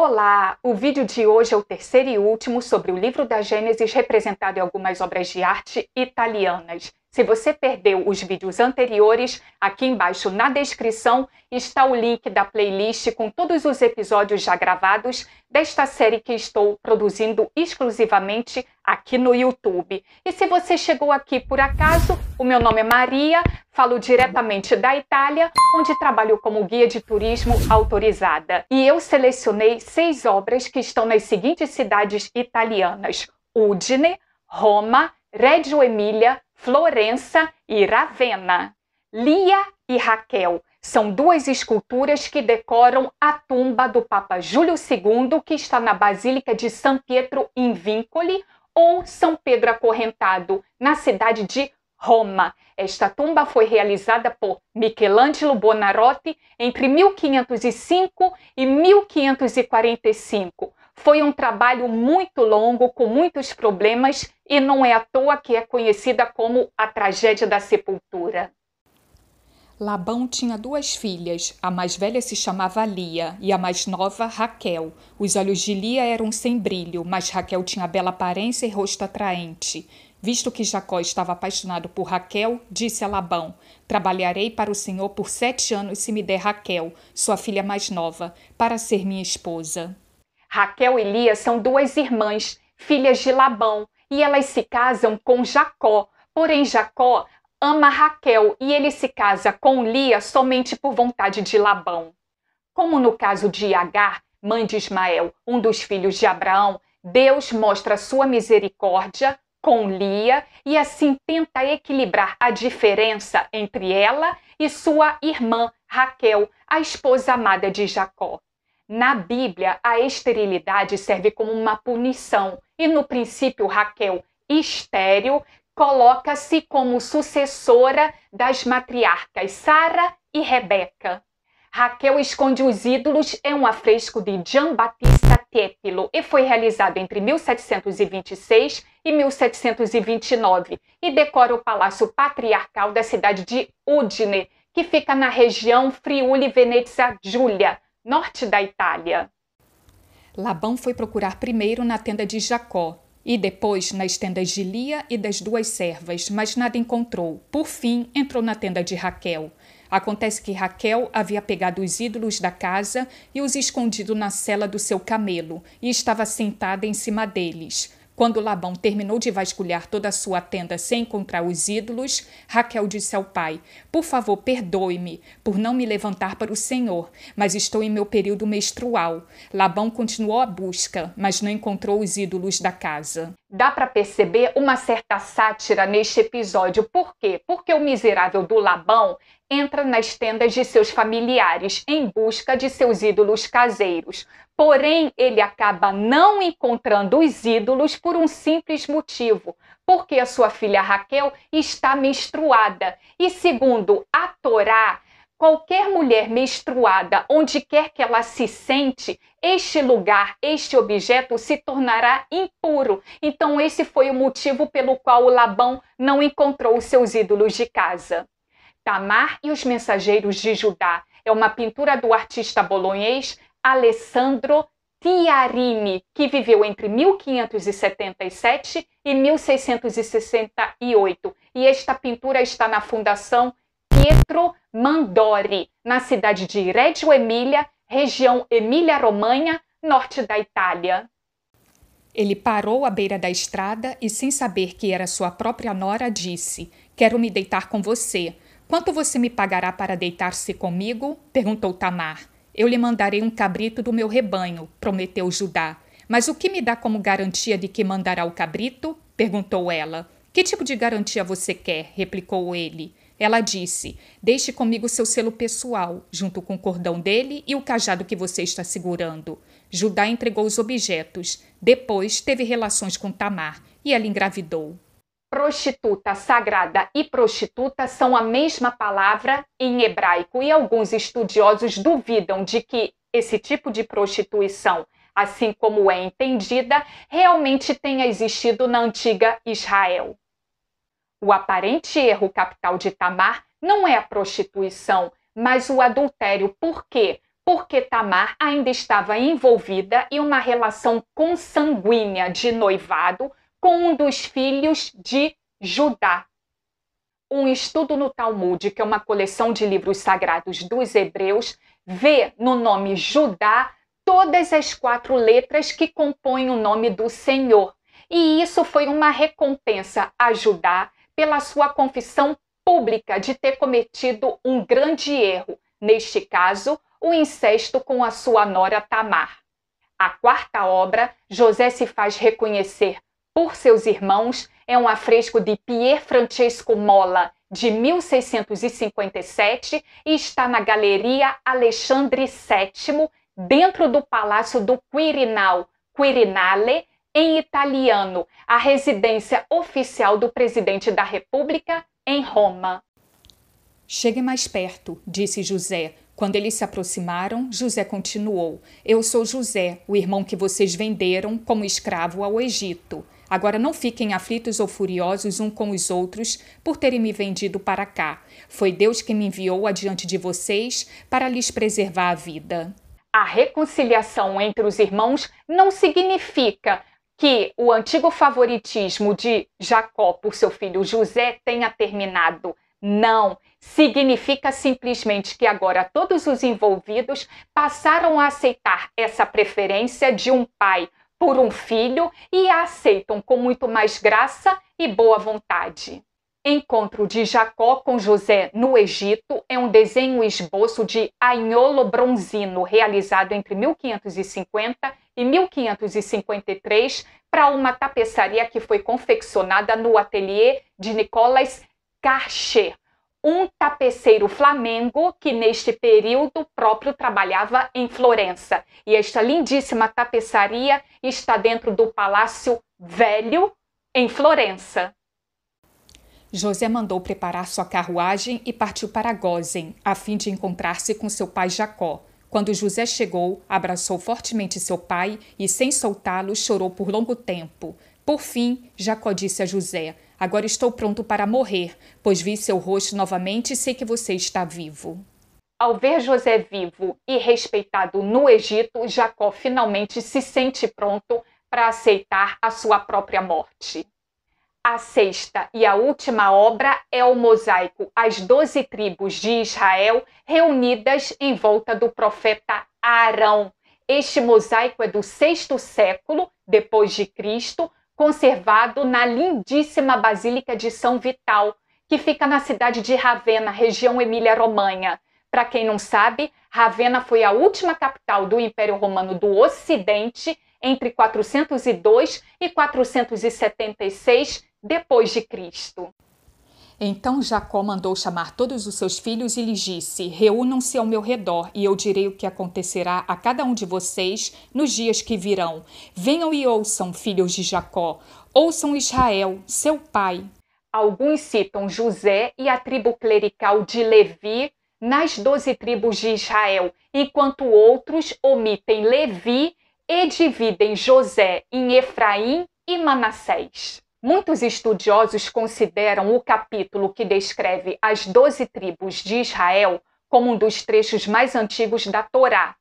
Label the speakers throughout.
Speaker 1: Olá! O vídeo de hoje é o terceiro e último sobre o livro da Gênesis representado em algumas obras de arte italianas. Se você perdeu os vídeos anteriores, aqui embaixo na descrição está o link da playlist com todos os episódios já gravados desta série que estou produzindo exclusivamente aqui no YouTube. E se você chegou aqui por acaso, o meu nome é Maria, falo diretamente da Itália, onde trabalho como guia de turismo autorizada. E eu selecionei seis obras que estão nas seguintes cidades italianas: Udine, Roma, Reggio Emília, Florença e Ravenna. Lia e Raquel são duas esculturas que decoram a tumba do Papa Júlio II, que está na Basílica de São Pietro in Vincoli, ou São Pedro Acorrentado, na cidade de Roma. Esta tumba foi realizada por Michelangelo Bonarotti entre 1505 e 1545. Foi um trabalho muito longo, com muitos problemas, e não é à toa que é conhecida como a tragédia da sepultura. Labão tinha duas filhas. A mais velha se chamava Lia e a mais nova, Raquel. Os olhos de Lia eram sem brilho, mas Raquel tinha bela aparência e rosto atraente. Visto que Jacó estava apaixonado por Raquel, disse a Labão: Trabalharei para o Senhor por sete anos se me der Raquel, sua filha mais nova, para ser minha esposa. Raquel e Lia são duas irmãs, filhas de Labão, e elas se casam com Jacó. Porém, Jacó ama Raquel e ele se casa com Lia somente por vontade de Labão. Como no caso de Agar, mãe de Ismael, um dos filhos de Abraão, Deus mostra sua misericórdia com Lia e assim tenta equilibrar a diferença entre ela e sua irmã Raquel, a esposa amada de Jacó. Na Bíblia, a esterilidade serve como uma punição, e no princípio, Raquel, estéril, coloca-se como sucessora das matriarcas Sara e Rebeca. Raquel esconde os ídolos é um afresco de Gian Battista Tiepolo e foi realizado entre 1726 e 1729 e decora o Palácio Patriarcal da cidade de Udine, que fica na região Friuli-Venezia Giulia, norte da Itália. Labão foi procurar primeiro na tenda de Jacó e depois nas tendas de Lia e das duas servas, mas nada encontrou. Por fim, entrou na tenda de Raquel. Acontece que Raquel havia pegado os ídolos da casa e os escondido na cela do seu camelo, e estava sentada em cima deles. Quando Labão terminou de vasculhar toda a sua tenda sem encontrar os ídolos, Raquel disse ao pai: Por favor, perdoe-me por não me levantar para o Senhor, mas estou em meu período menstrual. Labão continuou a busca, mas não encontrou os ídolos da casa. Dá para perceber uma certa sátira neste episódio. Por quê? Porque o miserável do Labão entra nas tendas de seus familiares em busca de seus ídolos caseiros. Porém, ele acaba não encontrando os ídolos por um simples motivo, porque a sua filha Raquel está menstruada. E segundo a Torá, qualquer mulher menstruada, onde quer que ela se sente, este lugar, este objeto se tornará impuro. Então, esse foi o motivo pelo qual o Labão não encontrou os seus ídolos de casa. Tamar e os Mensageiros de Judá. É uma pintura do artista bolonhês Alessandro Tiarini, que viveu entre 1577 e 1668. E esta pintura está na Fundação Pietro Mandori, na cidade de Reggio Emília, região Emília-Romanha, norte da Itália. Ele parou à beira da estrada e, sem saber que era sua própria nora, disse: Quero me deitar com você. Quanto você me pagará para deitar-se comigo? perguntou Tamar. Eu lhe mandarei um cabrito do meu rebanho, prometeu Judá. Mas o que me dá como garantia de que mandará o cabrito? perguntou ela. Que tipo de garantia você quer? replicou ele. Ela disse: Deixe comigo seu selo pessoal, junto com o cordão dele e o cajado que você está segurando. Judá entregou os objetos. Depois teve relações com Tamar e ela engravidou prostituta sagrada e prostituta são a mesma palavra em hebraico e alguns estudiosos duvidam de que esse tipo de prostituição, assim como é entendida, realmente tenha existido na antiga Israel. O aparente erro capital de Tamar não é a prostituição, mas o adultério. Por quê? Porque Tamar ainda estava envolvida em uma relação consanguínea de noivado com um dos filhos de Judá. Um estudo no Talmud, que é uma coleção de livros sagrados dos hebreus, vê no nome Judá todas as quatro letras que compõem o nome do Senhor. E isso foi uma recompensa a Judá pela sua confissão pública de ter cometido um grande erro, neste caso, o incesto com a sua nora Tamar. A quarta obra, José se faz reconhecer por seus irmãos é um afresco de Pier Francesco Mola, de 1657, e está na Galeria Alexandre VII, dentro do Palácio do Quirinal, Quirinale, em italiano, a residência oficial do presidente da República em Roma. Chegue mais perto, disse José. Quando eles se aproximaram, José continuou: Eu sou José, o irmão que vocês venderam como escravo ao Egito. Agora não fiquem aflitos ou furiosos um com os outros por terem me vendido para cá. Foi Deus que me enviou adiante de vocês para lhes preservar a vida. A reconciliação entre os irmãos não significa que o antigo favoritismo de Jacó por seu filho José tenha terminado. Não, significa simplesmente que agora todos os envolvidos passaram a aceitar essa preferência de um pai por um filho e a aceitam com muito mais graça e boa vontade. Encontro de Jacó com José no Egito é um desenho esboço de Anholo Bronzino, realizado entre 1550 e 1553 para uma tapeçaria que foi confeccionada no ateliê de Nicolas Carcher, um tapeceiro flamengo que neste período próprio trabalhava em Florença. E esta lindíssima tapeçaria está dentro do Palácio Velho em Florença. José mandou preparar sua carruagem e partiu para Gozen, a fim de encontrar-se com seu pai Jacó. Quando José chegou, abraçou fortemente seu pai e, sem soltá-lo, chorou por longo tempo. Por fim, Jacó disse a José: Agora estou pronto para morrer, pois vi seu rosto novamente e sei que você está vivo. Ao ver José vivo e respeitado no Egito, Jacó finalmente se sente pronto para aceitar a sua própria morte. A sexta e a última obra é o mosaico As Doze Tribos de Israel reunidas em volta do profeta Arão. Este mosaico é do sexto século depois de Cristo, conservado na lindíssima Basílica de São Vital, que fica na cidade de Ravenna, região Emília-Romanha. Para quem não sabe, Ravenna foi a última capital do Império Romano do Ocidente entre 402 e 476 depois de Cristo. Então Jacó mandou chamar todos os seus filhos e lhes disse: Reúnam-se ao meu redor, e eu direi o que acontecerá a cada um de vocês nos dias que virão. Venham e ouçam, filhos de Jacó, ouçam Israel, seu pai. Alguns citam José e a tribo clerical de Levi nas doze tribos de Israel, enquanto outros omitem Levi e dividem José em Efraim e Manassés. Muitos estudiosos consideram o capítulo que descreve as doze tribos de Israel como um dos trechos mais antigos da Torá.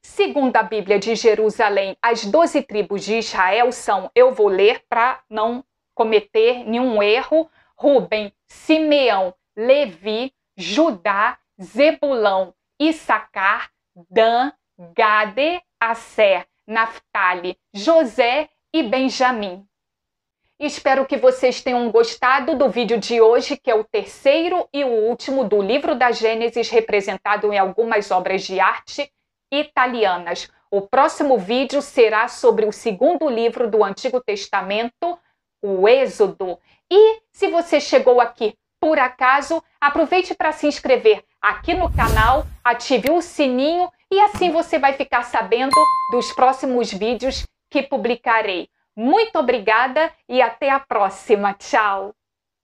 Speaker 1: Segundo a Bíblia de Jerusalém, as doze tribos de Israel são, eu vou ler para não cometer nenhum erro, Ruben, Simeão, Levi, Judá, Zebulão, Issacar, Dan, Gade, Asser, Naphtali, José e Benjamim. Espero que vocês tenham gostado do vídeo de hoje, que é o terceiro e o último do livro da Gênesis, representado em algumas obras de arte italianas. O próximo vídeo será sobre o segundo livro do Antigo Testamento, o Êxodo. E se você chegou aqui por acaso, aproveite para se inscrever aqui no canal, ative o sininho e assim você vai ficar sabendo dos próximos vídeos que publicarei. Muito obrigada e até a próxima. Tchau!